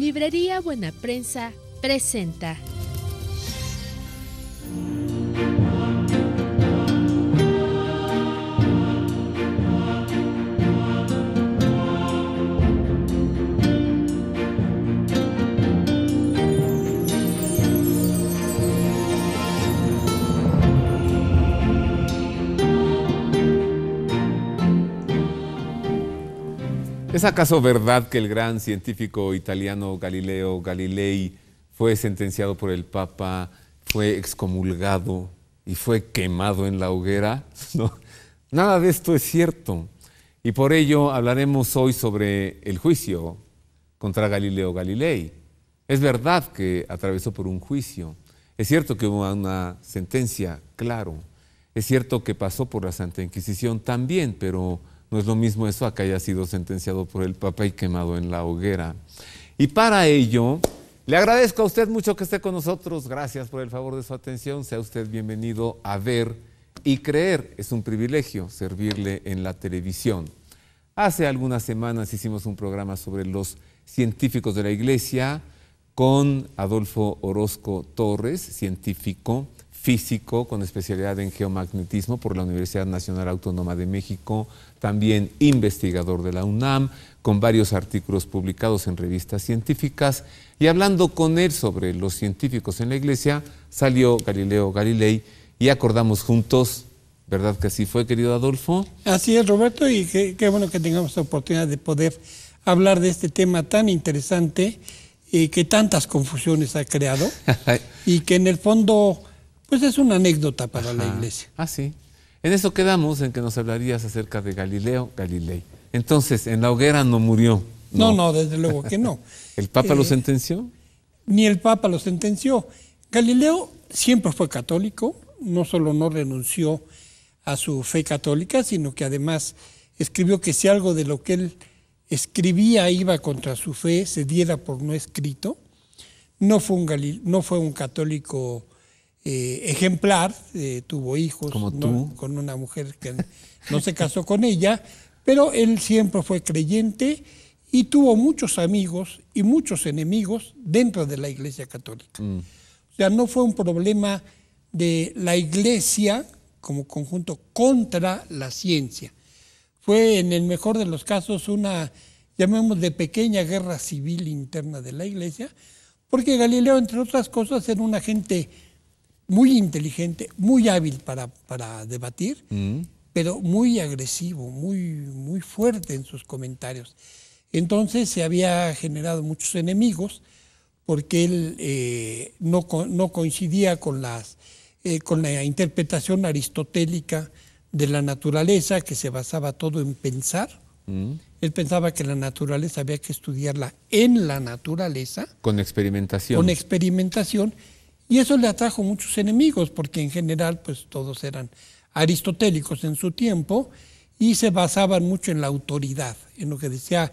Librería Buena Prensa presenta. ¿Es acaso verdad que el gran científico italiano Galileo Galilei fue sentenciado por el Papa, fue excomulgado y fue quemado en la hoguera? nada de esto es cierto. Y por ello hablaremos hoy sobre el juicio contra Galileo Galilei. Es verdad que atravesó por un juicio. Es cierto que hubo una sentencia, claro. Es cierto que pasó por la Santa Inquisición también, pero no es lo mismo eso a que haya sido sentenciado por el Papa y quemado en la hoguera. Y para ello, le agradezco a usted mucho que esté con nosotros. Gracias por el favor de su atención. Sea usted bienvenido a ver y creer. Es un privilegio servirle en la televisión. Hace algunas semanas hicimos un programa sobre los científicos de la Iglesia con Adolfo Orozco Torres, científico físico con especialidad en geomagnetismo por la Universidad Nacional Autónoma de México, también investigador de la UNAM, con varios artículos publicados en revistas científicas, y hablando con él sobre los científicos en la iglesia, salió Galileo Galilei y acordamos juntos, ¿verdad que así fue, querido Adolfo? Así es, Roberto, y qué, bueno que tengamos la oportunidad de poder hablar de este tema tan interesante y que tantas confusiones ha creado y que en el fondo pues es una anécdota para la iglesia. Ah, sí. En eso quedamos, en que nos hablarías acerca de Galileo Galilei. Entonces, en la hoguera no murió. No, no, desde luego que no. ¿El Papa lo eh, sentenció? Ni el Papa lo sentenció. Galileo siempre fue católico, no solo no renunció a su fe católica, sino que además escribió que si algo de lo que él escribía iba contra su fe, se diera por no escrito. No fue un, Galil no fue un católico eh, ejemplar, eh, tuvo hijos con una mujer que no se casó con ella, pero él siempre fue creyente y tuvo muchos amigos y muchos enemigos dentro de la Iglesia Católica. Mm. O sea, no fue un problema de la Iglesia como conjunto contra la ciencia. Fue en el mejor de los casos una, llamemos de pequeña guerra civil interna de la Iglesia, porque Galileo, entre otras cosas, era un agente muy inteligente, muy hábil para, para debatir, mm. pero muy agresivo, muy, muy fuerte en sus comentarios. Entonces se había generado muchos enemigos porque él eh, no, no, coincidía con, las, eh, con la interpretación aristotélica de la naturaleza, que se basaba todo en pensar. Mm. Él pensaba que la naturaleza había que estudiarla en la naturaleza. Con experimentación. Con experimentación y eso le atrajo muchos enemigos, porque en general pues todos eran aristotélicos en su tiempo y se basaban mucho en la autoridad, en lo que decía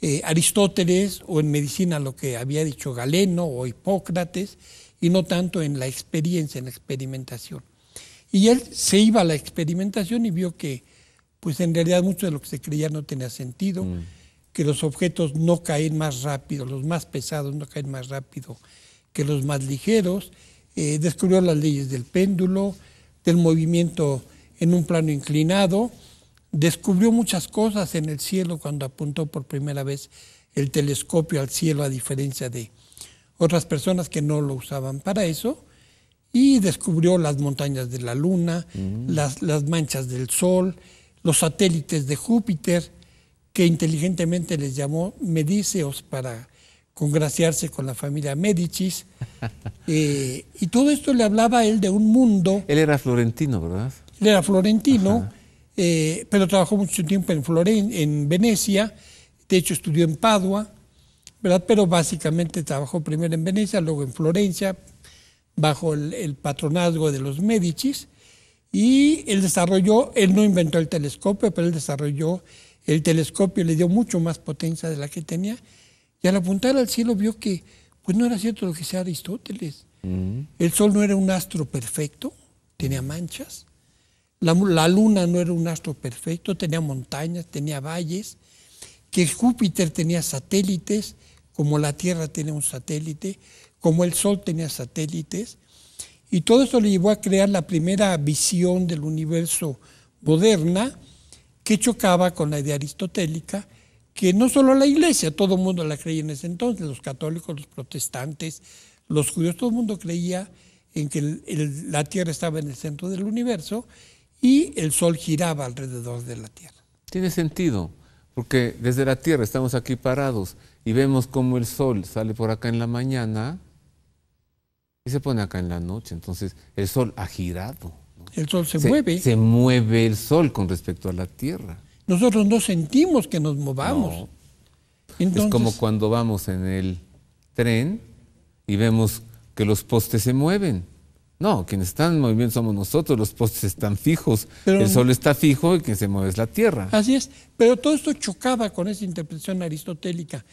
eh, Aristóteles o en medicina lo que había dicho Galeno o Hipócrates y no tanto en la experiencia, en la experimentación. Y él se iba a la experimentación y vio que pues en realidad mucho de lo que se creía no tenía sentido, mm. que los objetos no caen más rápido, los más pesados no caen más rápido que los más ligeros, eh, descubrió las leyes del péndulo, del movimiento en un plano inclinado, descubrió muchas cosas en el cielo cuando apuntó por primera vez el telescopio al cielo, a diferencia de otras personas que no lo usaban para eso, y descubrió las montañas de la luna, las, las manchas del sol, los satélites de Júpiter, que inteligentemente les llamó Medíceos para congraciarse con la familia Médicis. Eh, y todo esto le hablaba a él de un mundo. Él era florentino, ¿verdad? Él era florentino, eh, pero trabajó mucho tiempo en, Floren en Venecia, de hecho estudió en Padua, ¿verdad? Pero básicamente trabajó primero en Venecia, luego en Florencia, bajo el, patronazgo de los Médicis. Y él desarrolló, él no inventó el telescopio, pero él desarrolló el telescopio, le dio mucho más potencia de la que tenía y al apuntar al cielo vio que pues no era cierto lo que decía Aristóteles. Mm. El sol no era un astro perfecto, tenía manchas. La, la, luna no era un astro perfecto, tenía montañas, tenía valles. Que Júpiter tenía satélites, como la Tierra tenía un satélite, como el sol tenía satélites. Y todo eso le llevó a crear la primera visión del universo moderna que chocaba con la idea aristotélica que no solo la iglesia, todo el mundo la creía en ese entonces, los católicos, los protestantes, los judíos, todo el mundo creía en que la Tierra estaba en el centro del universo y el Sol giraba alrededor de la Tierra. Tiene sentido, porque desde la Tierra estamos aquí parados y vemos cómo el Sol sale por acá en la mañana y se pone acá en la noche, entonces el Sol ha girado. El Sol se mueve. Se mueve el Sol con respecto a la Tierra. Nosotros no sentimos que nos movamos. es como cuando vamos en el tren y vemos que los postes se mueven. No, quienes están en movimiento somos nosotros, los postes están fijos, el sol está fijo y quien se mueve es la tierra. Así es, pero todo esto chocaba con esa interpretación aristotélica.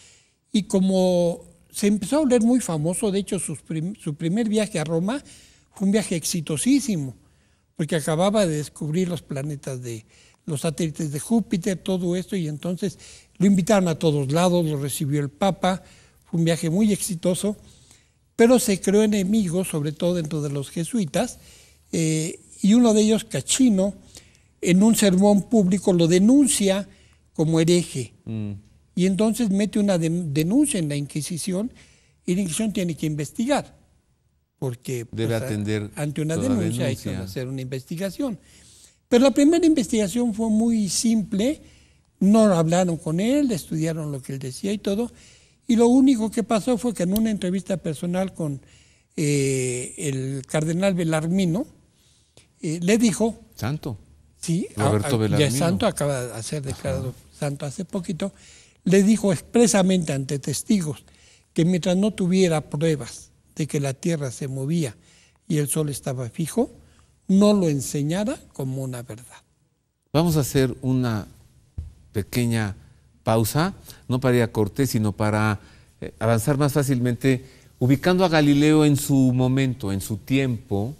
Y como se empezó a volver muy famoso, de hecho su primer viaje a Roma fue un viaje exitosísimo, porque acababa de descubrir los planetas de, los satélites de Júpiter, todo esto, y entonces lo invitaron a todos lados, lo recibió el Papa, fue un viaje muy exitoso, pero se creó enemigos, sobre todo dentro de los jesuitas, eh, y uno de ellos, Cachino, en un sermón público lo denuncia como hereje. Mm. Y entonces mete una denuncia en la Inquisición y la Inquisición tiene que investigar, porque atender ante una denuncia hay que hacer una investigación. Pero la primera investigación fue muy simple, no hablaron con él, estudiaron lo que él decía y todo, y lo único que pasó fue que en una entrevista personal con eh, el cardenal Belarmino, eh, le dijo... Santo. Sí, Roberto ya santo, acaba de ser declarado santo hace poquito, le dijo expresamente ante testigos que mientras no tuviera pruebas de que la Tierra se movía y el Sol estaba fijo, no lo enseñara como una verdad. Vamos a hacer una pequeña pausa, no para ir a sino para eh, avanzar más fácilmente, ubicando a Galileo en su momento, en su tiempo,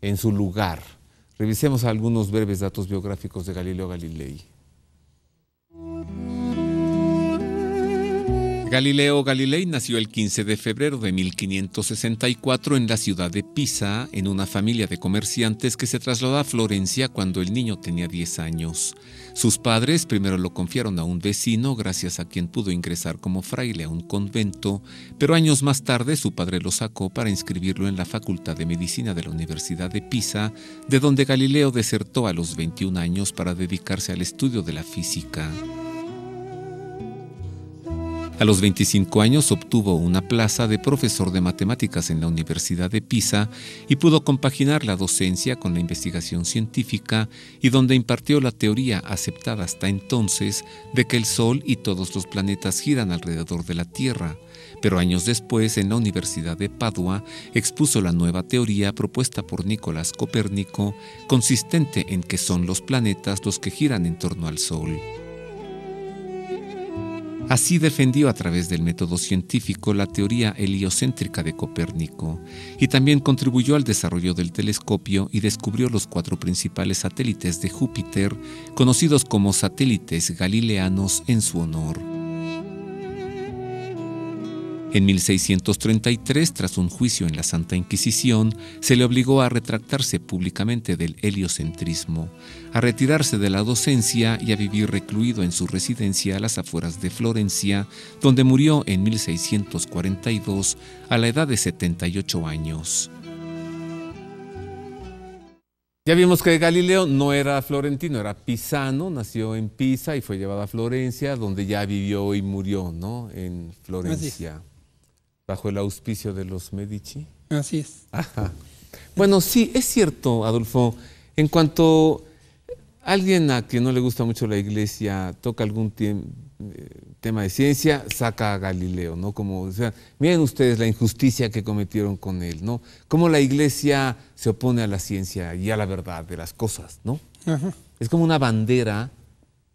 en su lugar. Revisemos algunos breves datos biográficos de Galileo Galilei. Galileo Galilei nació el 15 de febrero de 1564 en la ciudad de Pisa, en una familia de comerciantes que se trasladó a Florencia cuando el niño tenía 10 años. Sus padres primero lo confiaron a un vecino, gracias a quien pudo ingresar como fraile a un convento, pero años más tarde su padre lo sacó para inscribirlo en la Facultad de Medicina de la Universidad de Pisa, de donde Galileo desertó a los 21 años para dedicarse al estudio de la física. A los 25 años obtuvo una plaza de profesor de matemáticas en la Universidad de Pisa y pudo compaginar la docencia con la investigación científica y donde impartió la teoría aceptada hasta entonces de que el Sol y todos los planetas giran alrededor de la Tierra. Pero años después, en la Universidad de Padua, expuso la nueva teoría propuesta por Nicolás Copérnico, consistente en que son los planetas los que giran en torno al Sol. Así defendió a través del método científico la teoría heliocéntrica de Copérnico y también contribuyó al desarrollo del telescopio y descubrió los cuatro principales satélites de Júpiter, conocidos como satélites galileanos en su honor. En 1633, tras un juicio en la Santa Inquisición, se le obligó a retractarse públicamente del heliocentrismo, a retirarse de la docencia y a vivir recluido en su residencia a las afueras de Florencia, donde murió en 1642 a la edad de 78 años. Ya vimos que Galileo no era florentino, era pisano, nació en Pisa y fue llevado a Florencia, donde ya vivió y murió, ¿no? En Florencia bajo el auspicio de los Medici. Así es. Ajá. Bueno, sí, es cierto, Adolfo. En cuanto alguien a quien no le gusta mucho la iglesia toca algún eh, tema de ciencia, saca a Galileo, ¿no? Como, o sea, miren ustedes la injusticia que cometieron con él, ¿no? Cómo la iglesia se opone a la ciencia y a la verdad de las cosas, ¿no? Ajá. Es como una bandera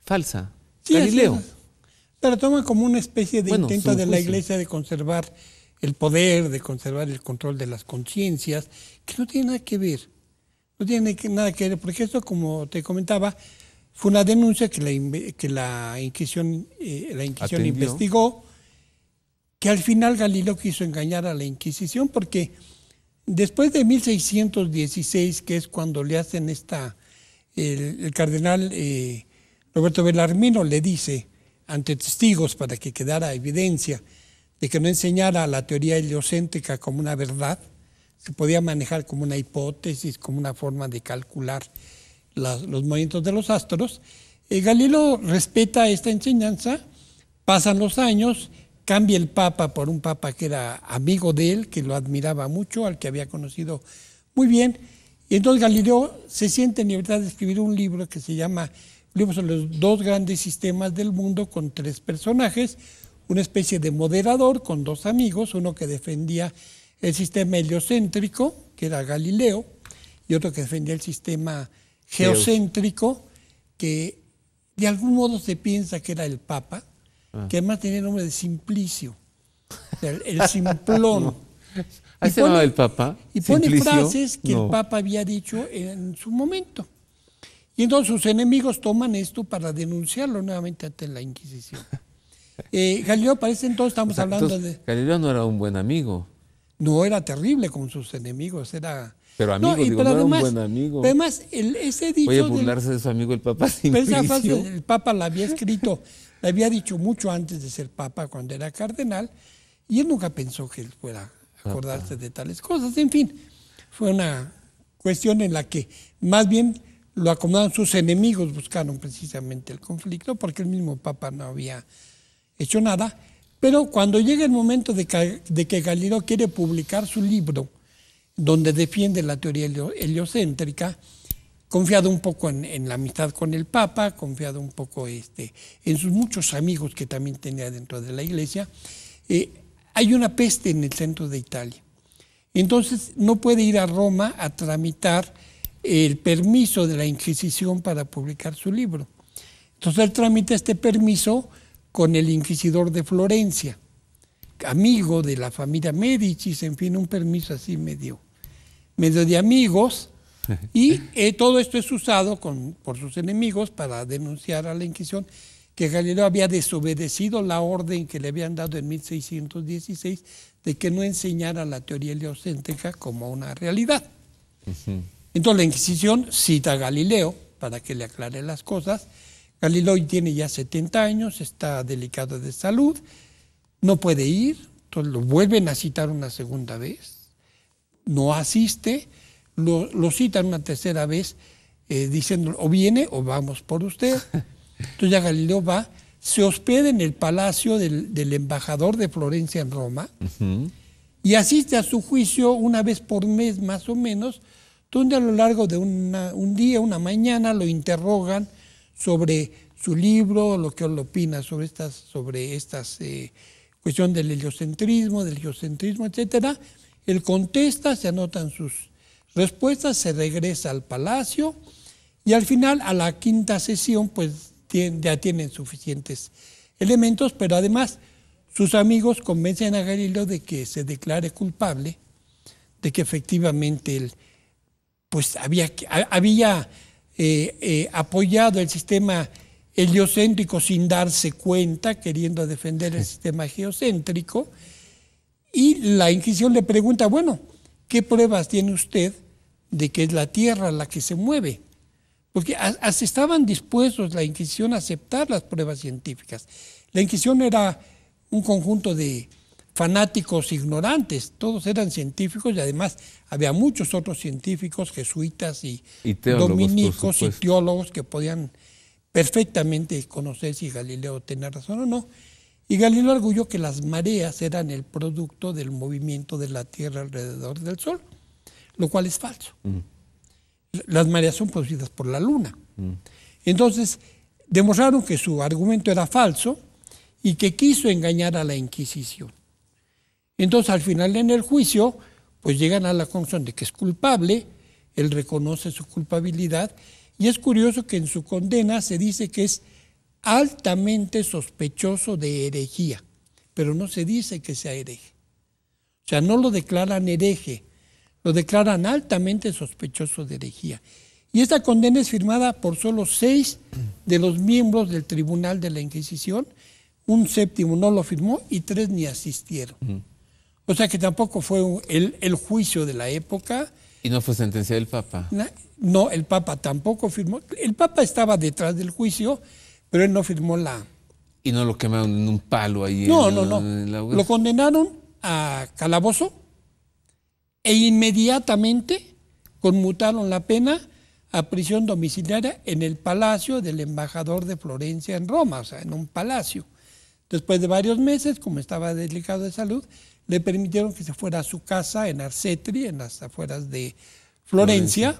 falsa. Galileo. Pero toma como una especie de intento de la iglesia de conservar el poder, de conservar el control de las conciencias, que no tiene nada que ver. No tiene nada que ver, porque esto, como te comentaba, fue una denuncia que la, Inquisición, eh, investigó, que al final Galileo quiso engañar a la Inquisición, porque después de 1616, que es cuando le hacen esta, el, cardenal eh, Roberto Belarmino le dice ante testigos para que quedara evidencia, de que no enseñara la teoría heliocéntrica como una verdad, se podía manejar como una hipótesis, como una forma de calcular los movimientos de los astros. Eh, Galileo respeta esta enseñanza, pasan los años, cambia el Papa por un Papa que era amigo de él, que lo admiraba mucho, al que había conocido muy bien. Y entonces Galileo se siente en libertad de escribir un libro que se llama Libros sobre los dos grandes sistemas del mundo con tres personajes una especie de moderador con dos amigos, uno que defendía el sistema heliocéntrico, que era Galileo, y otro que defendía el sistema geocéntrico, que de algún modo se piensa que era el Papa, ah. que además tenía el nombre de Simplicio, el, simplón. ¿Ahí se el Papa? Y pone frases que el Papa había dicho en su momento. Y entonces sus enemigos toman esto para denunciarlo nuevamente ante la Inquisición. Eh, Galileo parece entonces, estamos hablando de... Galileo no era un buen amigo. No, era terrible con sus enemigos, era... Pero amigo, no era un buen amigo. además, el, ese dicho... burlarse de su amigo el Papa el Papa la había escrito, lo había dicho mucho antes de ser Papa, cuando era cardenal, y él nunca pensó que él fuera ah, acordarse ah. de tales cosas. En fin, fue una cuestión en la que más bien lo acomodaron sus enemigos, buscaron precisamente el conflicto, porque el mismo Papa no había hecho nada, pero cuando llega el momento de que, Galileo quiere publicar su libro, donde defiende la teoría heliocéntrica, confiado un poco en, la amistad con el Papa, confiado un poco este, en sus muchos amigos que también tenía dentro de la iglesia, eh, hay una peste en el centro de Italia. Entonces no puede ir a Roma a tramitar el permiso de la Inquisición para publicar su libro. Entonces él tramita este permiso con el inquisidor de Florencia, amigo de la familia Medici, en fin, un permiso así me medio, medio de amigos. Y eh, todo esto es usado por sus enemigos para denunciar a la Inquisición que Galileo había desobedecido la orden que le habían dado en 1616 de que no enseñara la teoría heliocéntrica como una realidad. Entonces la Inquisición cita a Galileo para que le aclare las cosas Galileo tiene ya 70 años, está delicado de salud, no puede ir, entonces lo vuelven a citar una segunda vez, no asiste, lo, citan una tercera vez eh, diciendo o viene o vamos por usted. Entonces ya Galileo va, se hospeda en el palacio del, embajador de Florencia en Roma y asiste a su juicio una vez por mes más o menos, donde a lo largo de un día, una mañana, lo interrogan sobre su libro, lo que él opina sobre estas, sobre estas eh, cuestión del heliocentrismo, del geocentrismo, etcétera. Él contesta, se anotan sus respuestas, se regresa al palacio y al final, a la quinta sesión, pues ya tienen suficientes elementos, pero además sus amigos convencen a Galileo de que se declare culpable, de que efectivamente él, pues había, había eh, eh, apoyado el sistema heliocéntrico sin darse cuenta, queriendo defender el sistema geocéntrico. Y la Inquisición le pregunta, bueno, ¿qué pruebas tiene usted de que es la Tierra la que se mueve? Porque estaban dispuestos la Inquisición a aceptar las pruebas científicas. La Inquisición era un conjunto de fanáticos ignorantes, todos eran científicos y además había muchos otros científicos, jesuitas y, dominicos y teólogos que podían perfectamente conocer si Galileo tenía razón o no. Y Galileo arguyó que las mareas eran el producto del movimiento de la Tierra alrededor del Sol, lo cual es falso. Mm. Las mareas son producidas por la Luna. Mm. Entonces, demostraron que su argumento era falso y que quiso engañar a la Inquisición. Entonces, al final en el juicio, pues llegan a la conclusión de que es culpable, él reconoce su culpabilidad y es curioso que en su condena se dice que es altamente sospechoso de herejía, pero no se dice que sea hereje. O sea, no lo declaran hereje, lo declaran altamente sospechoso de herejía. Y esta condena es firmada por solo seis de los miembros del Tribunal de la Inquisición, un séptimo no lo firmó y tres ni asistieron. O sea que tampoco fue el, juicio de la época. ¿Y no fue sentencia del Papa? no, el Papa tampoco firmó. El Papa estaba detrás del juicio, pero él no firmó la... ¿Y no lo quemaron en un palo ahí? No, no, no. lo condenaron a calabozo e inmediatamente conmutaron la pena a prisión domiciliaria en el palacio del embajador de Florencia en Roma, o sea, en un palacio. Después de varios meses, como estaba delicado de salud, le permitieron que se fuera a su casa en Arcetri, en las afueras de Florencia,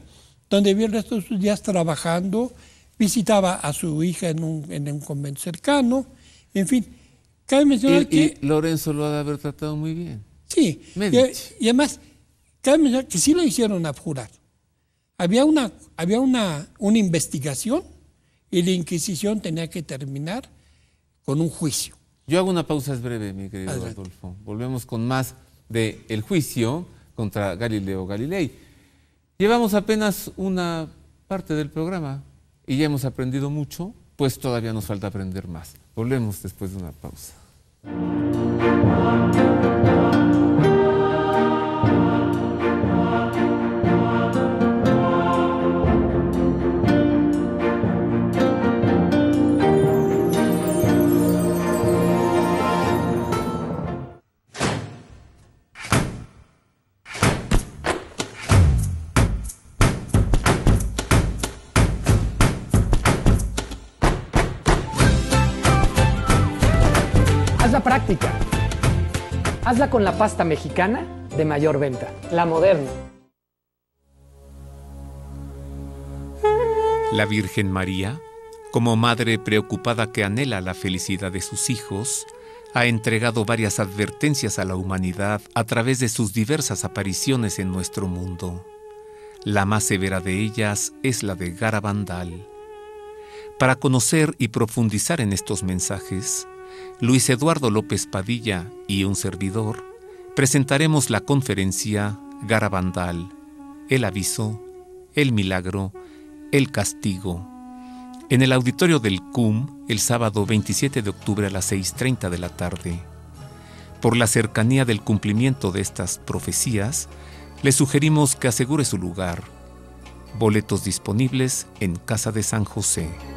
donde vivió el resto de sus días trabajando, visitaba a su hija en un, convento cercano, en fin. Cabe mencionar que... Y Lorenzo lo ha de haber tratado muy bien. Sí, y, además, cabe mencionar que sí lo hicieron abjurar. Había una, había una, una investigación y la Inquisición tenía que terminar con un juicio. Yo hago una pausa es breve, mi querido Adolfo. Volvemos con más de el juicio contra Galileo Galilei. Llevamos apenas una parte del programa y ya hemos aprendido mucho, pues todavía nos falta aprender más. Volvemos después de una pausa. práctica. Hazla con la pasta mexicana de mayor venta, la moderna. La Virgen María, como madre preocupada que anhela la felicidad de sus hijos, ha entregado varias advertencias a la humanidad a través de sus diversas apariciones en nuestro mundo. La más severa de ellas es la de Garabandal. Para conocer y profundizar en estos mensajes, Luis Eduardo López Padilla y un servidor presentaremos la conferencia Garabandal, el aviso, el milagro, el castigo, en el auditorio del CUM el sábado 27 de octubre a las 6.30 de la tarde. Por la cercanía del cumplimiento de estas profecías, le sugerimos que asegure su lugar. Boletos disponibles en Casa de San José.